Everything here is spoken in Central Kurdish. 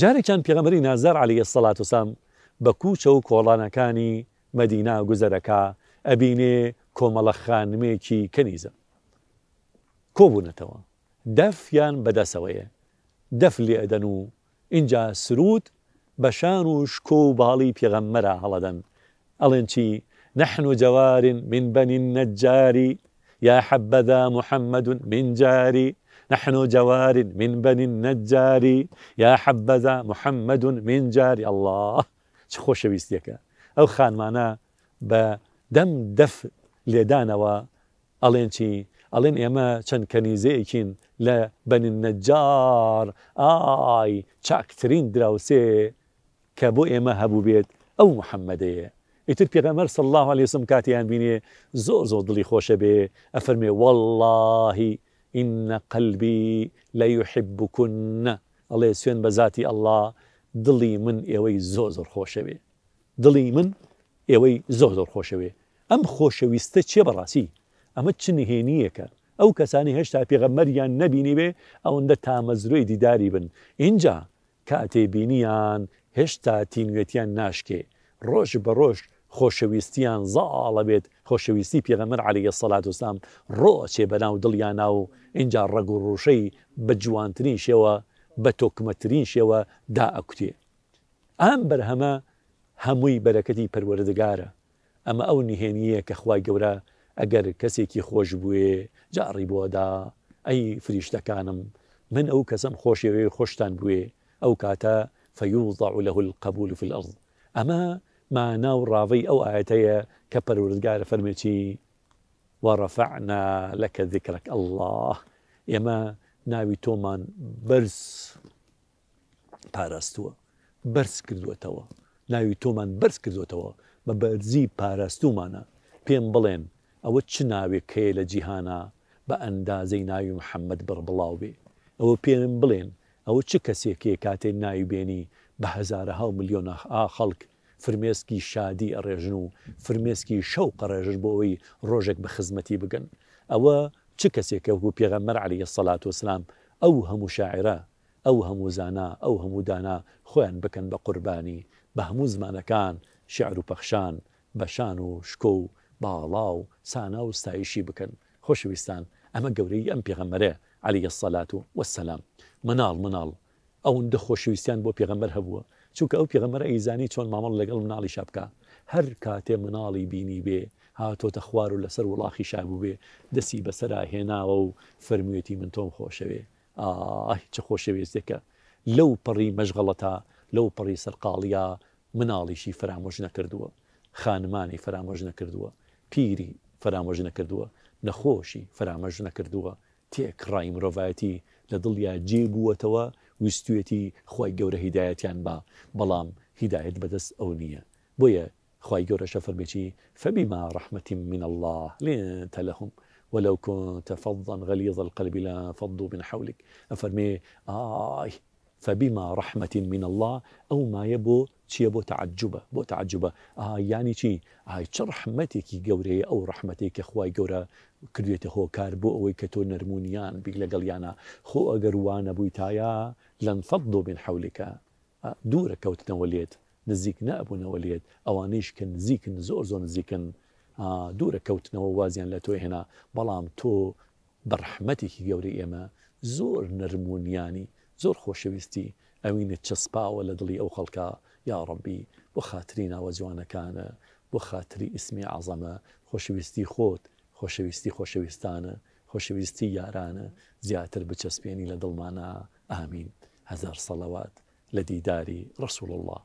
جارێکیان پێغەمەری نازار علیە سەڵات وسام بە کوچە و کۆڵانەکانی مەدینا گوزەرەکە ئەبینێ کۆمەڵە خانمێکی کەنیزە کۆبوونەتەوە دەفیان بەدەسەوەیە دەف لێ ئەدەن و اینجا سرود بە شان و شکۆ و باڵی پێغەممەرە هەڵەدەن ئەڵێن چی نحن جوار من بني النجار يا حبذا محمد من جاري نحن جوار من بني النجار يا حبذا محمد من جاري الله چ خۆشەویستیەکە ئەو بدم دف لدانا و لێدانەوە ئەڵێن چی ئەڵێن ئێمە چەند لا بني النجار اي ئای دراوسي دراوسێ کە هبو بيت او بێت يتر محەممەدەیە صلى الله عليه وسلم كاتيان بيني زور زور دلي خوش بي افرمي والله ئینە قەلبی لە یحببکوونە ئەڵێ سوێن بە ذاتی ئەلله دڵی من ئێوەی زۆ زۆر خۆشەوێ دڵی من ئێوەی زۆ زۆر خۆشەوێ ئەم خۆشەویستە چێ بەڕاستی ئەمە چ نهێنیەکە ئەو کەسانی هێشتا پێغەمەریان نەبینی بێ ئەوەندە تامەزروی دیداری بن اینجا کاتێبینیان هێشتا تینوێتیان ناشکێ ڕۆژ بە ڕۆژ خۆشەویستیان زاڵە بێت خۆشەویستی پێغەمەر علیە سەلات وسام ڕۆچێ بەناو دڵیانا و اینجا ڕەگ و ڕوشەی بە جوانترین شێوە بە تۆکمەترین شێوە دا ئەکوتێ. ئەم بەرهەمە هەمووی بەرەکەتی پەروەردگارە ئەمە ئەو نهێنیە کە خخوای گەورە ئەگەر کەسێکی خۆش بووێ جاڕی بۆدا ئەی فریشتەکانم من ئەو کەسم خۆشەوێ خۆشتان بوێ ئەو کاتە فەیوضع لەه القبول في الأرض ئەمە ماناو ڕاوی ئەو ئاەتەیە کە پەروردگارە فەرمێکی وەڕەفعنا لەکە ذیکرەك الله ئێمە ناوی تۆمان بەرز پاراستووە بەرز کردوێتەوە ناوی تۆمان بەرز کردوێتەوە بە بەرزی پاراستومانە پێم بڵێن ئەوە چ ناوێک کەیە لە جیهانە بە ئەندازەی ناوی محەممەد بڕ بڵاو بێ ئەوە پێم بڵێن ئەوە چ کەسێکێ کاتێ ناوی بێنی بە هزارە ها میلیۆن خەڵک فرمیسکی شادی ئەڕێژن و شوق شەو قەڕێژر به خدمتی بگن او چه کسی که او پیغمبر پێغەمەر علی سەلات وسلام او هم شاعرە او هم زانا او هم دانا خوان بکن بە قربانی به هەموو زمانەکان شعر پخشان پەخشان بەشان و شکۆ و سانا و ستایشی بکەن خۆشویستان اما گەورەی ام پێغەمەرێ علی سەلات والسلام منال منال او ئەوەندە خۆشویستیان بۆ پێغەمبەر هەبووە چونکە ئەو پێغەمەرە ئەیزانی چۆن مامەڵ لەگەڵ مناڵی شەبکە هەر کاتێ مناڵی بینی بێ هاتۆتە خوار و لەسەر وڵاخی شابوو بێ دەسی بەسرا هێناوە و فەرمیەتی من تۆم خۆشەوێ چه خۆشەوێستێکە لەو پڕی مەژغەڵەتا لەو پڕی سەرقاڵیا مناڵیشی فرامۆژ نەکردووە خانمانی فرامۆژ نەکردووە پیری فرامۆژ نەکردووە نەخۆشی فرامەژ نەکردووە تێک ڕای مرۆڤایەتی لە دڵیا جێبووەتەوە ویستوێتی جورا گەورە هیدایەتیان با بەڵام هیدایەت بەدەست ئەو بويا بۆیە جورا شفر شەفەربێکی فبما رحمة من الله لنت لهم ولو كنت فظا غليظ القلب لانفضوا من حولك أفرمي آي فبما رحمة من الله أو ما يبو شي يبو تعجبة بو تعجبة آه يعني شي هاي آه رحمتك جورة أو رحمتك أخوي جورة كريت هو كاربو أو كتو نرمونيان بيلا قليانا خو أجروانا بويتايا لن فضوا من حولك آه دورك وتنوليت نزيك نأب ونوليت أوانيش كن زيك نزور زون زيك آه دورك وتنوازيان لتو هنا بلام تو برحمتك جورة إما زور نرمونياني زۆر خۆشەویستی ئەوینە چەسپاوە لە دڵی ئەو خەڵکە یاڕبی بۆ خااتری ناوە جوانەکانە بۆ خااتری ئیسمی عزەمە خۆشەویستی خۆت خۆشەویستی خۆشەویستانە خۆشەویستی یارانە زیاتر بچەسپێنی لە دڵمانە ئامین هزار سەڵەوات لە دیداری ڕسوول الله.